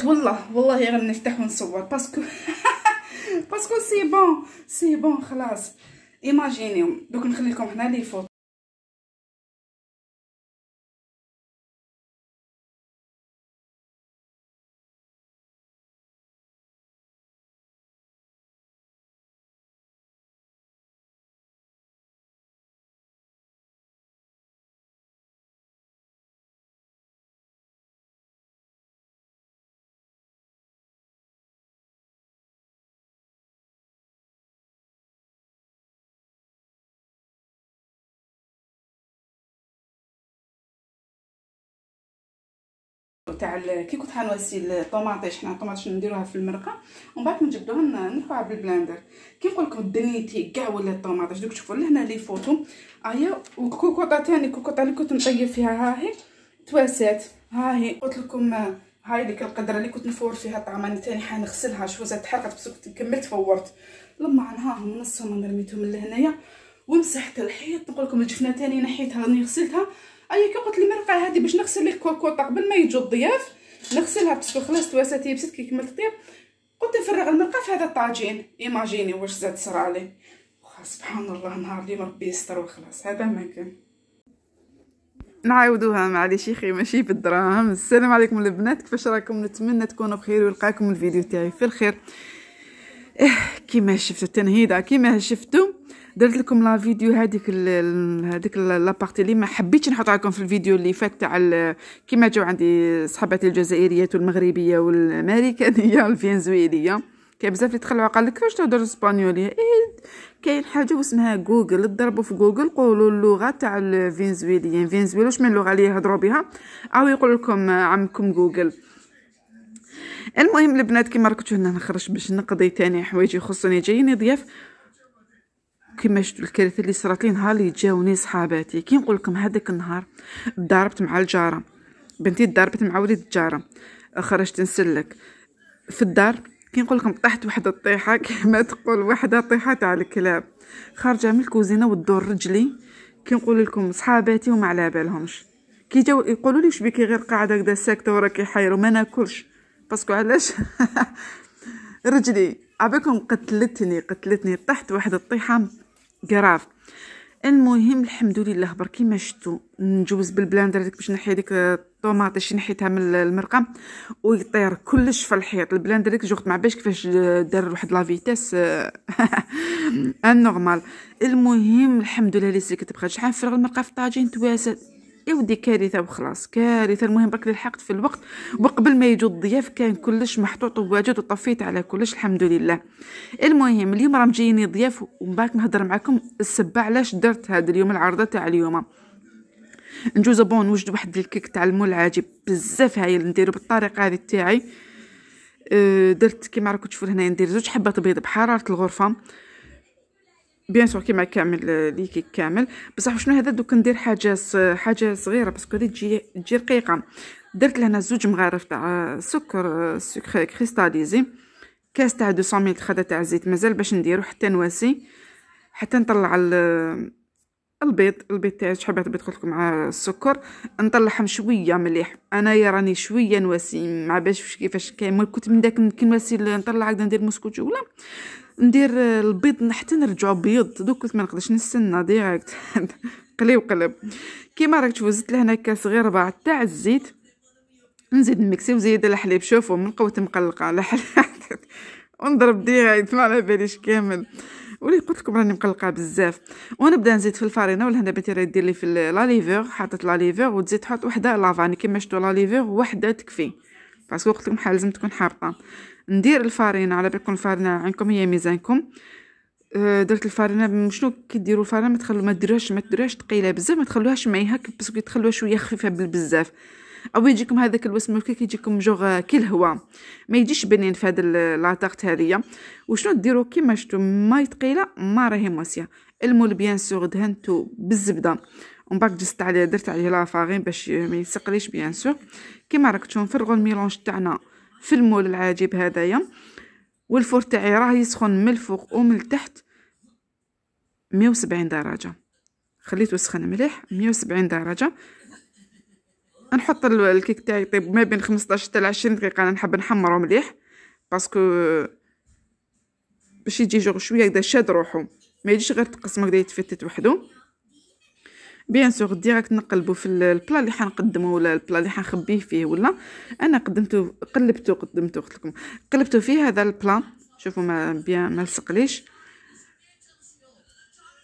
قلت والله والله غير نفتح ونصور باسكو باسكو سي بون سي بون خلاص ايماجينيو دوك نخلي لكم هنا لي فوت تاع كي كنت حنوسي الطوماطيش حنا الطوماطيش نديروها في المرقه ومن بعد نجبدوها نرفعها بالبلاندر كي نقول لكم دنيتي كاع ولا الطوماطيش دوك شوفوا لهنا لي فوتو ايا وكوكوطه ثاني كوكوطه اللي كنت نطيب فيها ها هي تواسات ها هي قلت لكم هاي ديك القدره اللي كنت نفور فيها انا ثاني حنغسلها شوفوا زاد تحرقت بس كنت كملت فورت لما عنهاهم نصهم رميتهم لهنايا ومسحت الحيط نقول لكم الجفنه ثاني نحيتها راني غسلتها ايا كي قلت المرقه هذه باش نغسل الكوكوطه قبل ما يجوا الضياف نغسلها باسكو خلاص هي يبست كي كملت طيب قلت نفرغ المرقه في هذا الطاجين ايماجيني واش زاد صرالي سبحان الله نهار اليوم ربي يستر وخلاص هذا ما كان نعاودوها معليش يخي ماشي بالدراهم السلام عليكم البنات كيفاش راكم نتمنى تكونوا بخير ويلقاكم الفيديو تاعي في الخير إيه، كيما شفتوا التنهيده كيما شفتوا درت لكم لا فيديو هذيك هذيك لابارتي اللي ما حبيتش نحطها لكم في الفيديو اللي فات تاع كيما جاو عندي صحباتي الجزائريات والمغربيه والامريكانيه الفنزويليه كاين بزاف اللي تخلعوا قال لك واش تهضر اسبانيوليه إيه كاين حاجه واسمها جوجل تضربوا في جوجل قولوا اللغه تاع الفنزويليين فنزويلا واش من اللغه اللي يهضروا بها او يقول لكم عمكم جوجل المهم البنات كيما راكم هنا نخرج باش نقضي تاني حوايج يخصني جايني ضياف كيما شفتوا الكارثه اللي صرات لي نهار اللي جاوني صحاباتي كي نقول لكم هذاك النهار ضربت مع الجاره بنتي ضربت مع وليد الجاره خرجت نسلك في الدار كي نقول لكم طحت وحدة طيحة كما تقول واحده طيحة تاع الكلاب خارجه من الكوزينه ودور رجلي كي نقول لكم صحاباتي وما على بالهمش كي جاو يقولوا لي شبيكي غير قاعده هكذا ساكته وراكي حايره ما ناكلش باسكو علاش رجلي عبكم قتلتني قتلتني طحت واحد الطيحة قراف المهم الحمد لله بركي ما شتو نجوز بالبلاندر هذيك باش نحي ديك الطوماط اللي نحيتها من المرقه ويطير كلش في الحيط البلاندر هذيك جوغت مع باش كيفاش دار واحد لا فيتاس النورمال المهم الحمد لله اللي سلكت بخير شحال فرغ المرقه في الطاجين تواسات يا ودي كارثه وخلاص كارثه المهم برك لحقت في الوقت وقبل ما يجو الضياف كان كلش محطوط وواجد وطفيت على كلش الحمد لله المهم اليوم راهم مجيني ضياف ومبارك نهضر معكم السبه علاش درت هذا اليوم العرضه تاع اليوم نجوز بون نوجد واحد الكيك تاع المول عاجب بزاف اللي نديرو بالطريقه هذه تاعي أه، درت كيما راكم تشوفوا هنا ندير زوج حبات بيض بحراره الغرفه بيان سور كيما كامل آه، ليكيك كامل بصح شنو هذا دوك ندير حاجه حاجه صغيره باسكو هذه تجي تجي رقيقه درت لهنا زوج مغارف تاع سكر آه، سكر كريستاليزي كاس تاع 200 مل خدا تاع زيت مازال باش نديرو حتى نواسي حتى نطلع البيض البيض تاعي حبيت البيض قلت لكم مع السكر نطلعهم شويه مليح انايا راني شويه نواسي ما باش كيفاش كاين كنت من داك كي نواسي نطلع هكذا ندير موسكوتشو ولا ندير البيض حتى نرجعو بيض دوك ما نقدرش نستنى ديريكت قلي وقلب كيما راك تشوفوا زدت لهنا كاس غير ربع تاع الزيت نزيد نمكسي وزيد الحليب شوفوا من قوه مقلقه الحليب ونضرب ديريكت ما على باليش كامل ولي قلت لكم راني مقلقه بزاف ونبدا نزيد في الفارينه ولهنا بنتي راهي دير لي في لا ليفور حطت لا ليفور وتزيد تحط وحده لافاني كيما شفتوا لا ليفور وحده تكفي باسكو قلت لكم حال لازم تكون حابطه ندير الفارينه على بالكم الفارينه عندكم هي ميزانكم أه، درت الفارينه شنو كي ديروا الفارينه ما تخلو ما ديروهاش ما ديروهاش ثقيله بزاف ما تخلوهاش معي هك باسكو تخلوها شويه خفيفه بزاف او يجيكم هذاك الوسم كي يجيكم جوغ كي الهواء ما يجيش بنين في هذا لاطاخت هذه وشنو ديروا كيما شفتوا ماي ثقيله ما راهي موسيه المول بيان سور دهنتو بالزبده ومن بعد جست عليه درت عليه لافارين باش ما يسقليش بيان سور كيما راك تشوفوا نفرغوا الميلونج تاعنا في المول العاجب هذايا والفور تاعي راه يسخن من الفوق ومن التحت 170 درجه خليته يسخن مليح 170 درجه نحط الكيك تاعي يطيب ما بين 15 حتى 20 دقيقه انا نحب نحمره مليح باسكو باش يجي جوغ شويه هكذا شاد روحو ما يجيش غير تقسمه كدا يتفتت وحده بيان سور ديريكت نقلبو في البلا اللي حنقدمو ولا البلا اللي حنخبيه فيه ولا انا قدمته قلبته قدمته قلت لكم قلبته فيه هذا البلا شوفوا ما بيان ما لصقليش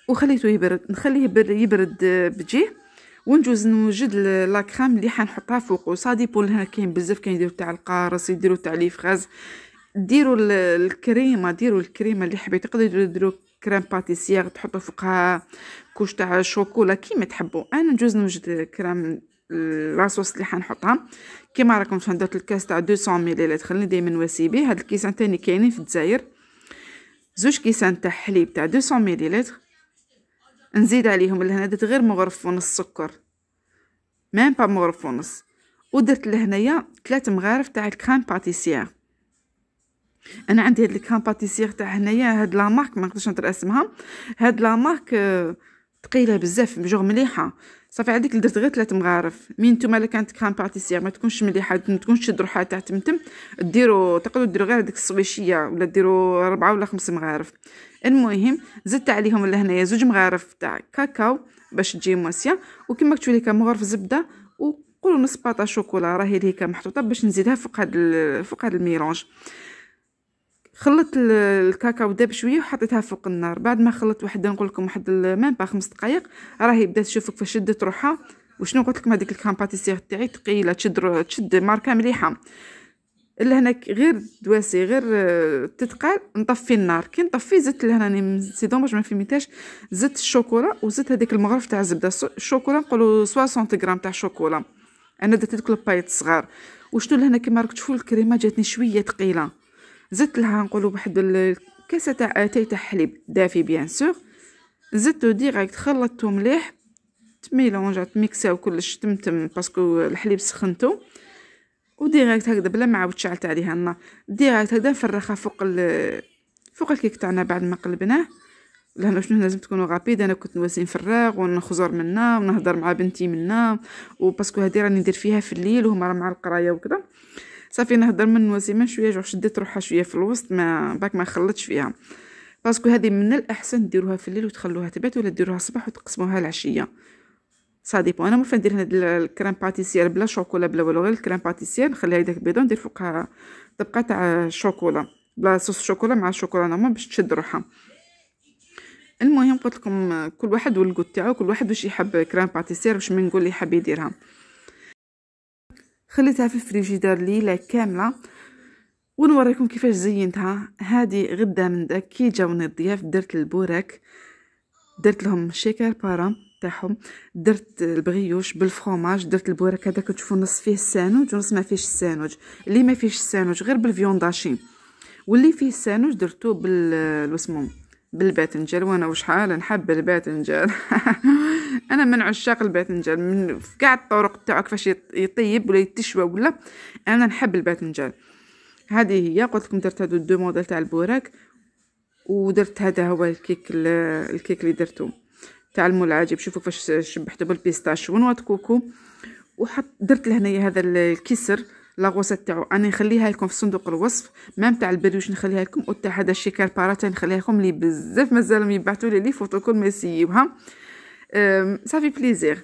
وخليته يبرد نخليه يبرد آه، بجيه ونجوز نوجد لا كريم اللي حنحطها فوقو صادي بول هنا كاين بزاف كيديروا تاع القارص يديروا تاع لي فغاز ديروا الكريمه ديروا الكريمه اللي حبيت تقدروا ديروا كريم باتيسيير تحطوا فوقها كوش تاع شوكولا كيما تحبوا انا نجوز نوجد كريم لاصوص اللي حنحطها كيما راكم شحال درت الكاس تاع 200 مليلتر خليني دائما نواسي به هاد الكيسان تاني كاينين في الجزائر زوج كيسان تاع حليب تاع 200 مليلتر نزيد عليهم لهنا درت غير مغرف ونص سكر ميم با مغرف ونص ودرت لهنايا ثلاث مغارف تاع الكريم باتيسيير انا عندي هاد الكام باتيسير تاع هنايا هاد لا مارك ما نقدرش نطر اسمها هاد لا مارك آه ثقيله بزاف بجوغ مليحه صافي عندك اللي درت غير ثلاث مغارف مين نتوما اللي كانت كام باتيسير ما تكونش مليحه ما تكونش تشد روحها تاع تمتم ديروا تقدروا ديروا غير هذيك الصويشيه ولا ديروا ربعه ولا خمس مغارف المهم زدت عليهم لهنايا زوج مغارف تاع كاكاو باش تجي موسيه وكما كتولي لك مغرف زبده وقولوا نص باطا شوكولا راهي لهيكا محطوطه باش نزيدها فوق هاد فوق هاد الميلونج خلطت الكاكاو داب شويه وحطيتها فوق النار بعد ما خلطت وحده نقول لكم واحد ميم با خمس دقائق راهي بدات تشوف كيفاش شدت روحها وشنو قلت لكم هذيك الكامباتيسير تاعي ثقيله تشد تشد ماركه مليحه اللي هناك غير دواسي غير آه، تتقال نطفي النار كي نطفي زدت لهنا راني سي دوماج ما فهمتهاش زدت الشوكولا وزدت هذيك المغرف تاع الزبده الشوكولا نقولوا 60 غرام تاع الشوكولا انا درت هذوك البايت صغار وشنو لهنا كيما راك تشوفوا الكريمه جاتني شويه ثقيله زدت لها نقولوا واحد الكاسه تاع اتاي تاع حليب دافي بيان سور زدتو ديريكت خلطتو مليح تميلونجات ميكساو كلش تمتم باسكو الحليب سخنتو وديريكت هكذا بلا ما عاود شعلت عليها النار ديريكت هكذا نفرخها فوق فوق الكيك تاعنا بعد ما قلبناه لهنا شنو لازم تكونوا غابيد انا كنت نواسي نفرغ ونخزر منا ونهضر مع بنتي منا وباسكو هذه راني ندير فيها في الليل وهما راه مع القرايه وكذا صافي نهضر من وزيمه شويه جوغ شديت روحها شويه في الوسط ما باك ما خلطش فيها باسكو هذه من الاحسن ديروها في الليل وتخلوها تبات ولا ديروها الصباح وتقسموها العشيه صادي ديبو انا موفا ندير هاد الكريم باتيسير بلا شوكولا بلا والو غير الكريم باتيسير نخليها داك البيضه ندير فوقها طبقه تاع الشوكولا بلا صوص شوكولا مع الشوكولا نورمال باش تشد روحها المهم قلت لكم كل واحد والقوت تاعو كل واحد واش يحب كريم باتيسير واش منقول يحب يديرها خليتها في الفريجيدار ليله كامله ونوريكم كيفاش زينتها هذه غدا من داك كي جاوني الضياف درت البوراك درت لهم شيكر بارام تاعهم درت البغيوش بالفرماج درت البوراك هذاك تشوفوا نص فيه السانوج ونص ما فيهش السانوج اللي ما فيهش السانوج غير بالفيونداشي واللي فيه السانوج درتو بالوسموم بالباذنجان وانا وشحال نحب الباذنجان انا من عشاق الباذنجان من كاع الطرق تاعو كيفاش يطيب ولا يتشوى ولا انا نحب الباذنجان هذه هي قلت لكم درت هادو دو موديل تاع البوراك ودرت هذا هو الكيك الكيك اللي درتو تاع الملعجب شوفوا كيفاش شبحته بالبيستاش ونوات كوكو وحط درت لهنايا هذا الكسر لاغوسات تاعو انا نخليها لكم في صندوق الوصف مام تاع البريوش نخليها لكم او تاع هذا الشيكار باراتا نخليها لكم لي بزاف مازال يبعثوا لي لي فوتو كل ما يسيبها صافي بليزير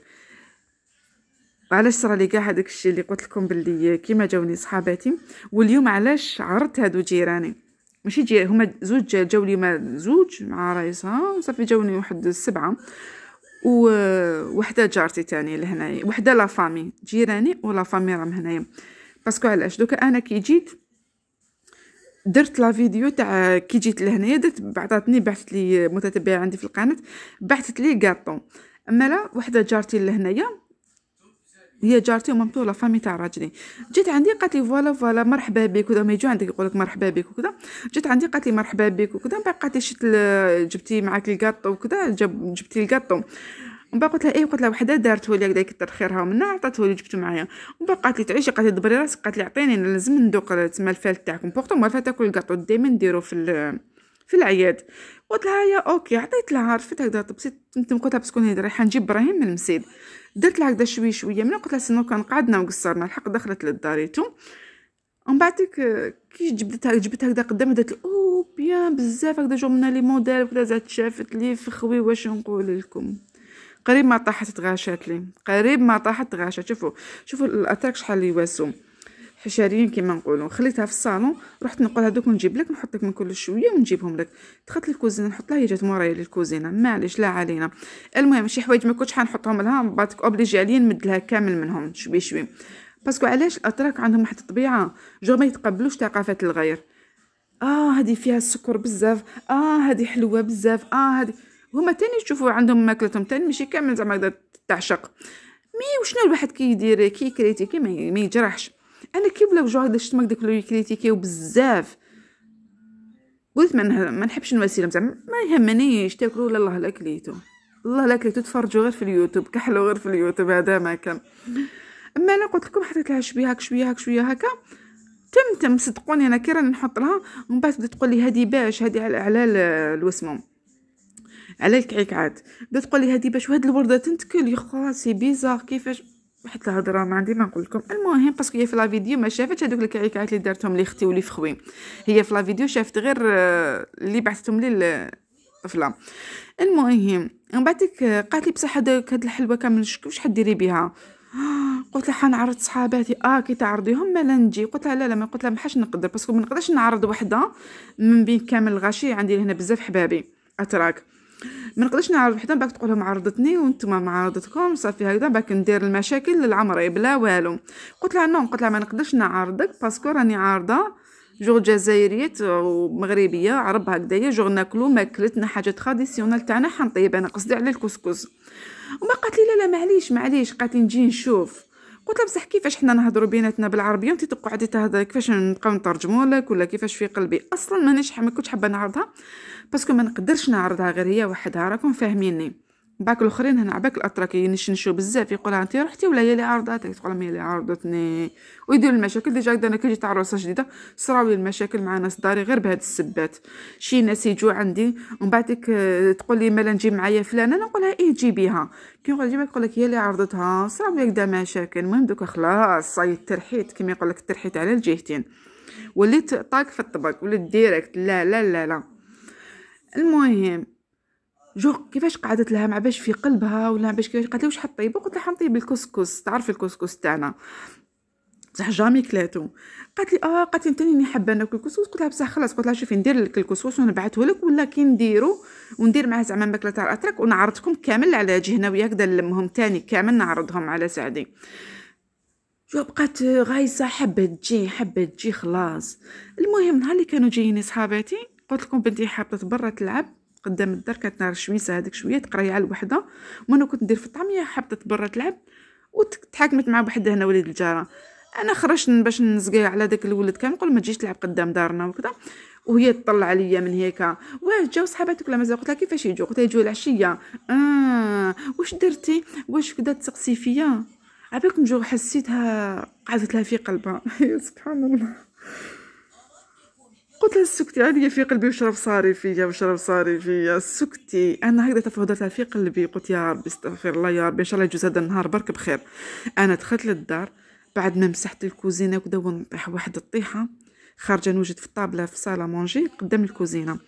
علاش صرا لي كاع هذاك الشيء اللي قلت لكم باللي كيما جاوني صحاباتي واليوم علاش عرضت هادو جيراني ماشي جي هما زوج جاو اليوم زوج مع رايسها صافي جاوني واحد السبعه وحده جارتي تاني لهنايا وحده لا فامي جيراني ولا فامي راهم هنايا باسكو علاش دوكا انا كي جيت درت لا فيديو تاع كي جيت لهنايا درت بعثتني بعثت لي متتبعه عندي في القناه بعثت لي غاطون اما لا وحده جارتي لهنايا هي جارتي ومام لا فامي تاع راجلي جيت عندي قالت لي فوالا فوالا مرحبا بك وكذا ما يجوا عندك يقول لك مرحبا بك وكذا جيت عندي قالت لي مرحبا بك وكذا من بعد قالت لي شت جبتي معاك الكاطو وكذا جب جبتي الكاطو ومن بعد قلت لها اي قلت لها وحده دارت لي هكذا كثر خيرها ومنها عطاتو لي جبتو معايا ومن قالت لي تعيشي قالت لي دبري راسك قالت لي عطيني لازم ندوق تما الفال تاعكم بورتو مرة تاكل الكاطو ديما نديرو في في العياد قلت لها يا اوكي عطيت لها عرفت هكذا طبسيت انت قلت لها بسكون هي رايحه نجيب ابراهيم من المسيد درت لها هكذا شوي شويه من قلت لها سنو كان قعدنا وقصرنا الحق دخلت للداريتو ومن بعد كي جبدتها جبتها هكذا قدام درت او بيان بزاف هكذا جو من لي موديل وكذا زاد شافت لي خوي واش نقول لكم قريب ما طاحت تغاشات لي قريب ما طاحت تغاشات شوفوا شوفوا الاتاك شحال يواسو حشاريين كيما نقولوا خليتها في الصالون رحت نقول هذوك نجيب لك نحط لك من كل شويه ونجيبهم لك دخلت للكوزينه نحط لها هي جات مورايا للكوزينه معليش لا علينا المهم شي حوايج ما كنتش حنحطهم لها من بعد اوبليجي عليا نمد لها كامل منهم شوي شوي باسكو علاش الاتراك عندهم واحد الطبيعه جو ما يتقبلوش ثقافات الغير اه هذه فيها السكر بزاف اه هذه حلوه بزاف اه هذه هما تاني يشوفوا عندهم ماكلتهم تاني ماشي كامل زعما هكذا تعشق مي وشنو الواحد كي يدير كي كريتيكي ما يجرحش انا كي بلا وجوع هذا شتمك داك لو يكريتيكيو بزاف قلت ما ما نحبش الوسيله زعما ما يهمنيش تاكلوا لا الله لا كليتو الله لا كليتو تفرجوا غير في اليوتيوب كحلوا غير في اليوتيوب هذا ما كان اما انا قلت لكم حطيت لها شويه هاك شويه هاك شويه هكا تم تم صدقوني انا كي راني نحط لها ومن بعد تقول لي هذه باش هذه على على الوسموم على الكعكعات بدا تقول لي هادي باش وهاد الورده تنتكل يا خا سي بيزار كيفاش واحد الهضره ما عندي ما نقول لكم المهم باسكو هي في لا فيديو ما شافتش هذوك الكعكعات اللي دارتهم لي اختي ولي فخوي هي في لا فيديو شافت غير آه، اللي بعثتهم لي الطفله المهم من بعد آه، قالت لي بصح هذاك هاد الحلوه كامل واش حديري بها قلت لها حنعرض صحاباتي اه كي تعرضيهم مالا نجي قلت لها لا لا ما قلت لها ما حاش نقدر باسكو ما نقدرش نعرض وحده من بين كامل الغاشي عندي هنا بزاف حبابي اتراك ما نقدرش نعرض حتى باك تقولهم عرضتني وانتم ما عرضتكم صافي هكذا باك ندير المشاكل للعمري إيه، بلا والو قلت لها نو قلت لها ما نقدرش نعرضك باسكو راني عارضه جوغ جزائريات ومغربيه عرب هكذايا جوغ ناكلو ماكلتنا حاجه تراديسيونال تاعنا حنطيب انا قصدي على الكسكس وما قالت لي لا لا معليش معليش قالت لي نجي نشوف قلت لها بصح كيفاش حنا نهضروا بيناتنا بالعربيه وانت تبقى قاعده تهضر كيفاش نبقاو نترجموا لك ولا كيفاش في قلبي اصلا مانيش ما كنتش حابه نعرضها باسكو ما نقدرش نعرضها غير هي وحدها راكم فاهميني باك الاخرين هنا باك الاتراكيين ينشنشو يعني بزاف يقول انت رحتي ولا هي اللي عرضتك تقول هي اللي عرضتني ويديروا المشاكل ديجا انا كي جيت عروسه جديده صراوي المشاكل مع ناس داري غير بهاد السبات شي ناس يجوا عندي ومن بعد آه، تقول لي مالا نجي معايا فلانه انا نقولها ايه جيبيها كي نقول جيبها تقول لك هي اللي عرضتها صراوي هكذا مشاكل المهم دوكا خلاص صاي الترحيت كما يقول لك الترحيت على الجهتين وليت طاك في الطبق وليت ديريكت لا لا لا لا المهم جو كيفاش قعدت لها مع باش في قلبها ولا باش كيفاش قالت لي واش حطيبو قلت لها حنطيب الكسكس تعرف الكسكس تاعنا بصح جامي كلاتو قالت لي اه قالت لي تاني حابه ناكل الكسكس قلت لها بصح خلاص قلت لها شوفي ندير لك الكسكس ونبعثه لك ولا كي نديرو وندير معاه زعما ماكله تاع الاتراك ونعرضكم كامل على جهنويه هكذا نلمهم تاني كامل نعرضهم على سعدي جو بقات غايصه حبه تجي حبه تجي خلاص المهم نهار اللي كانوا جايين صحاباتي قلت لكم بنتي حابه برا تلعب قدام الدار كانت نار شويسه هذيك شويه على الوحده وانا كنت ندير في الطعميه حابه برا تلعب وتحاكمت مع واحد هنا وليد الجاره انا خرجت باش نزقي على داك الولد كان نقول ما تجيش تلعب قدام دارنا وكذا وهي تطلع عليا من هيك واه جاو صحاباتك ولا مازال قلت لها كيفاش يجوا قلت لها يجوا العشيه اه واش درتي واش كدا تسقسي فيا عبالكم جو حسيتها قعدت لها في قلبها سبحان الله قلت لها سكتي عليا في قلبي وشرف صاري فيا وشرف صاري فيا سكتي انا هكذا تفهدتها في قلبي قلت يا ربي استغفر الله يا ربي ان شاء الله يجوز هذا النهار برك بخير انا دخلت للدار بعد ما مسحت الكوزينه وكذا ونطيح واحد الطيحه خارجه نوجد في الطابله في صاله مونجي قدام الكوزينه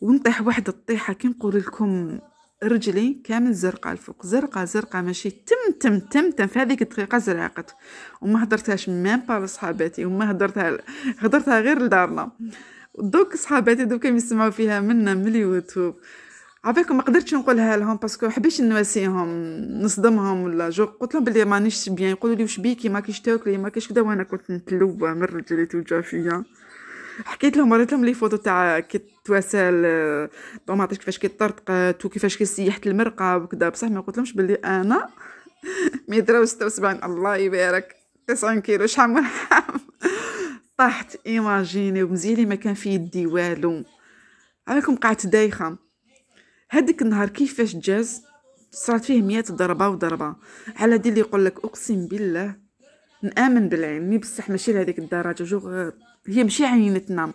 ونطيح واحد الطيحه كي نقول لكم رجلي كامل زرقاء الفوق زرقاء زرقاء ماشي تم تم تم تم في هذيك الدقيقة زرعقت وما هدرتهاش ميم با لصحاباتي وما هدرتها هدرتها غير لدارنا دوك صحاباتي دوك يسمعوا فيها منا من اليوتيوب عباكم ما قدرتش نقولها لهم باسكو حبيتش نواسيهم نصدمهم ولا جو قلت لهم بلي مانيش بيان يقولوا لي واش بيكي ماكيش تاكلي ماكيش كدا وانا كنت نتلوى من رجلي توجع فيا حكيت لهم وريت لهم لي فوتو تاع كي تواسل دون عطيت كيفاش كيطرطقت وكيفاش كيسيحت المرقه وكذا بصح ما قلتلهمش بلي انا ميدرا 76 الله يبارك 90 كيلو شحال من طحت ايماجيني ومزيلي ما كان في يدي والو عليكم قعدت دايخه هذيك النهار كيفاش جاز صارت فيه مئات ضربه وضربه على دي اللي يقول لك اقسم بالله نامن مي بصح ماشي لهذيك الدرجه جوغ هي ماشي عينتنا يعني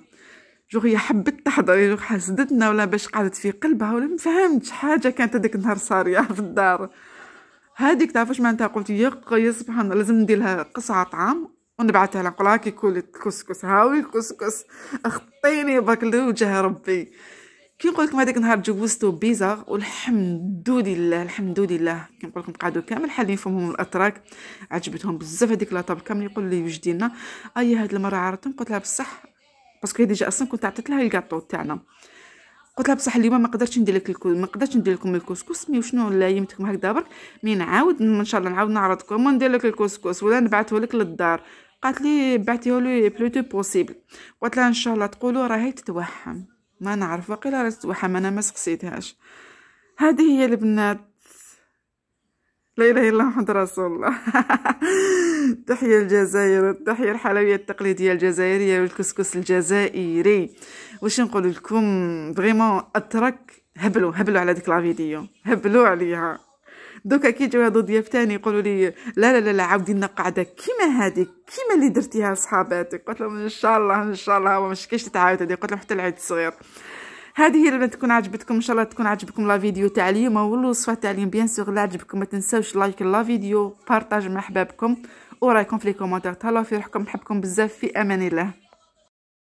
جوغ هي حبت تحضر جوغ حسدتنا ولا باش قعدت في قلبها ولا ما فهمتش حاجه كانت هذيك النهار صاريه في الدار هذيك تعرف واش معناتها قلت يا سبحان الله لازم ندير لها قصعه طعام ونبعثها لها نقول هاكي كولي الكسكس هاوي الكسكس اخطيني برك لوجه ربي كي نقول لكم هذاك النهار تجوزتو بيزا والحمد لله الحمد لله كي نقول لكم قعدوا كامل حالين فمهم الاتراك عجبتهم بزاف هذيك لاطاب كامل يقول لي وجدي لنا اي هاد المره عرفتهم قلت لها بصح باسكو هي ديجا اصلا كنت عطيت لها الكاطو تاعنا قلت لها بصح اليوم ما قدرتش ندير لك الكو... ما قدرتش ندير لكم الكسكس مي وشنو يمتكم هكذا برك مي نعاود ان شاء الله نعاود نعرضكم وندير لك الكسكس ولا نبعثه لك للدار قالت لي بعتيه لي بلوتو بوسيبل قلت لها ان شاء الله تقولوا راهي تتوهم ما نعرف وقيلا رست وحما انا ما سقسيتهاش هذه هي البنات لا اله الا محمد رسول الله تحية الجزائر تحية الحلوية التقليديه الجزائريه والكسكس الجزائري واش نقول لكم فريمون اترك هبلوا هبلوا على ديك لا فيديو هبلوا عليها دوكا كي يجيو هادو ضياف تاني يقولوا لي لا لا لا عاودي لنا قاعده كيما هذيك كيما اللي درتيها لصحاباتك قلت لهم ان شاء الله ان شاء الله مش مشكيش تتعاود هذه قلت لهم حتى العيد الصغير هذه هي اللي تكون عجبتكم ان شاء الله تكون عجبكم لا فيديو تاع اليوم والوصفه تاع اليوم بيان سور لا عجبكم ما تنساوش لايك لا فيديو بارطاج مع احبابكم ورايكم في لي كومونتير تهلاو في روحكم نحبكم بزاف في امان الله